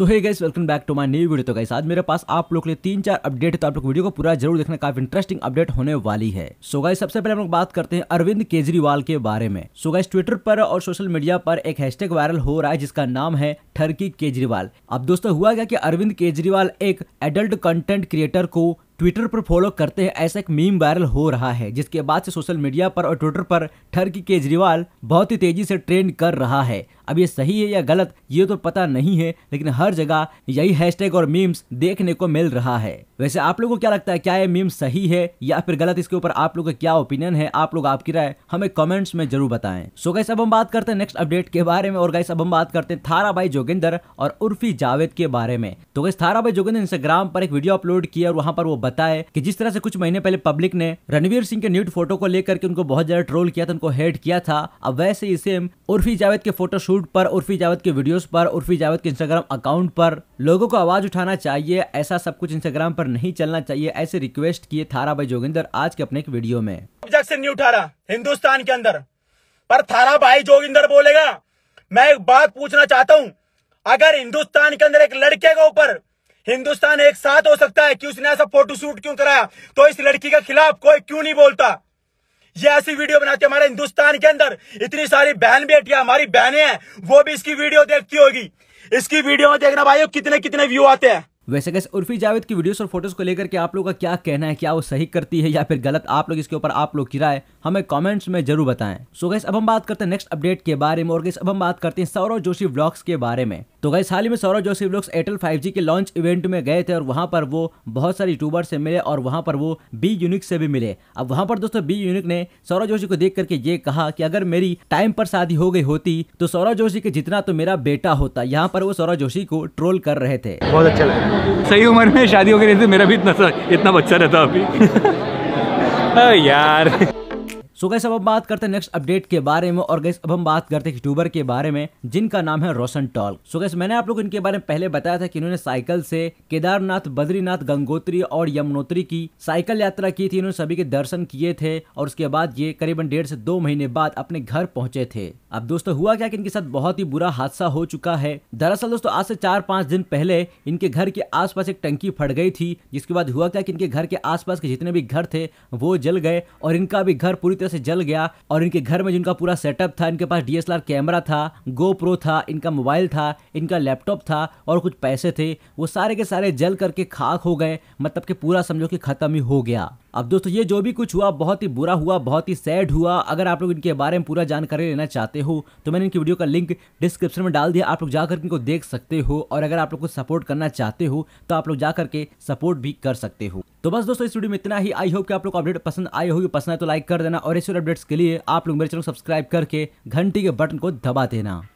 so hey guys welcome back to my new video तो guys आज मेरे पास आप लोग के लिए तीन चार अपडेट है तो आप लोग वीडियो को पूरा जरूर देखना काफी इंटरेस्टिंग अपडेट होने वाली है सो so गाइस सबसे पहले हम लोग बात करते हैं अरविंद केजरीवाल के बारे में सो गाइस ट्विटर पर और सोशल मीडिया पर एक हैशटैग वायरल हो रहा है जिसका नाम है ठरकी केजरीवाल अब दोस्तों हुआ क्या की अरविंद केजरीवाल एक एडल्ट कंटेंट क्रिएटर को ट्विटर पर फॉलो करते हैं ऐसा एक मीम वायरल हो रहा है जिसके बाद से सोशल मीडिया पर और ट्विटर पर ठरकी केजरीवाल बहुत ही तेजी से ट्रेंड कर रहा है अब ये सही है या गलत ये तो पता नहीं है लेकिन हर जगह यही हैशटैग और मीम्स देखने को मिल रहा है वैसे आप लोगों को क्या लगता है क्या ये मीम सही है या फिर गलत इसके ऊपर आप लोग का क्या ओपिनियन है आप लोग आपकी राय हमें कमेंट्स में जरूर बताएं सो गैस अब हम बात करते हैं नेक्स्ट अपडेट के बारे में और गैस अब हम बात करते हैं थारा भाई जोगिंदर और उर्फी जावेद के बारे में तो गैस थारा भाई जोगिंदर इंस्टाग्राम पर एक वीडियो अपलोड किया और वहां पर वो बताए कि जिस तरह से कुछ महीने पहले पब्लिक ने रणवीर सिंह के न्यूट फोटो को लेकर के उनको बहुत ज्यादा ट्रोल किया था उनको हेट किया था अब वैसे ही सेम उर्फी जावेद के फोटो शूट यूट्यूब पर उर्फी जावेद के वीडियोस पर उर्फी जावेद के इंस्टाग्राम अकाउंट पर लोगों को आवाज उठाना चाहिए ऐसा सब कुछ इंस्टाग्राम पर नहीं चलना चाहिए ऐसे रिक्वेस्ट किए थारा भाई जोगिंदर आज के अपने एक वीडियो में ऑब्जेक्शन नहीं उठा रहा हिंदुस्तान के अंदर पर थारा भाई जोगिंदर बोलेगा मैं एक बात पूछना चाहता हूँ अगर हिंदुस्तान के अंदर एक लड़के के ऊपर हिंदुस्तान एक साथ हो सकता है कि उसने ऐसा फोटो शूट क्यों कराया तो इस लड़की के खिलाफ कोई क्यों नहीं बोलता ये ऐसी वीडियो बनाती है हमारे हिंदुस्तान के अंदर इतनी सारी बहन बेटियां हमारी बहनें हैं वो भी इसकी वीडियो देखती होगी इसकी वीडियो में देखना भाई कितने कितने व्यू आते हैं वैसे कैसे उर्फी जावेद की वीडियोस और फोटोज को लेकर के आप लोगों का क्या कहना है क्या वो सही करती है या फिर गलत आप लोग इसके ऊपर आप लोग की राय हमें कमेंट्स में जरूर बताएं सो गैस अब हम बात करते हैं नेक्स्ट अपडेट के बारे में और गैस अब हम बात करते हैं सौरव जोशी ब्लॉग्स के बारे में तो गैस हाल ही में Saurav Joshi vlogs Airtel five के लॉन्च इवेंट में गए थे और वहाँ पर वो बहुत सारे यूट्यूबर से मिले और वहाँ पर वो बी यूनिक से भी मिले अब वहाँ पर दोस्तों बी यूनिक ने सौरव जोशी को देख करके ये कहा कि अगर मेरी टाइम पर शादी हो गई होती तो सौरव जोशी के जितना तो मेरा बेटा होता यहाँ पर वो सौरव जोशी को ट्रोल कर रहे थे बहुत अच्छा लगा सही उम्र में शादी हो गई मेरा भी इतना इतना बच्चा रहता अभी यार सो गैस अब हम बात करते हैं नेक्स्ट अपडेट के बारे में और गैस अब हम बात करते हैं यूट्यूबर के बारे में जिनका नाम है रोशन टॉल सो गैस मैंने आप लोग इनके बारे में पहले बताया था कि इन्होंने साइकिल से केदारनाथ बद्रीनाथ गंगोत्री और यमुनोत्री की साइकिल यात्रा की थी इन्होंने सभी के दर्शन किए थे और उसके बाद ये करीबन डेढ़ से दो महीने बाद अपने घर पहुंचे थे अब दोस्तों हुआ क्या कि इनके साथ बहुत ही बुरा हादसा हो चुका है दरअसल दोस्तों आज से चार पांच दिन पहले इनके घर के आसपास एक टंकी फट गई थी जिसके बाद हुआ क्या कि इनके घर के आसपास के जितने भी घर थे वो जल गए और इनका भी घर पूरी तरह से जल गया और इनके घर में जिनका पूरा सेटअप था इनके पास डीएसएलआर कैमरा था गोप्रो था इनका मोबाइल था इनका लैपटॉप था और कुछ पैसे थे वो सारे के सारे जल करके खाक हो गए मतलब कि पूरा समझो कि खत्म ही हो गया अब दोस्तों ये जो भी कुछ हुआ बहुत ही बुरा हुआ बहुत ही सैड हुआ अगर आप लोग इनके बारे में पूरा जानकारी लेना चाहते हो तो मैंने इनकी वीडियो का लिंक डिस्क्रिप्शन में डाल दिया आप लोग जाकर इनको देख सकते हो और अगर आप लोग को सपोर्ट करना चाहते हो तो आप लोग जा करके सपोर्ट भी कर सकते हो तो बस दोस्तों इस वीडियो में इतना ही आई होप कि आप लोग अपडेट पसंद आई होगी पसंद है तो लाइक कर देना और ऐसे अपडेट्स के लिए आप लोग मेरे चैनल को सब्सक्राइब करके घंटी के बटन को दबा देना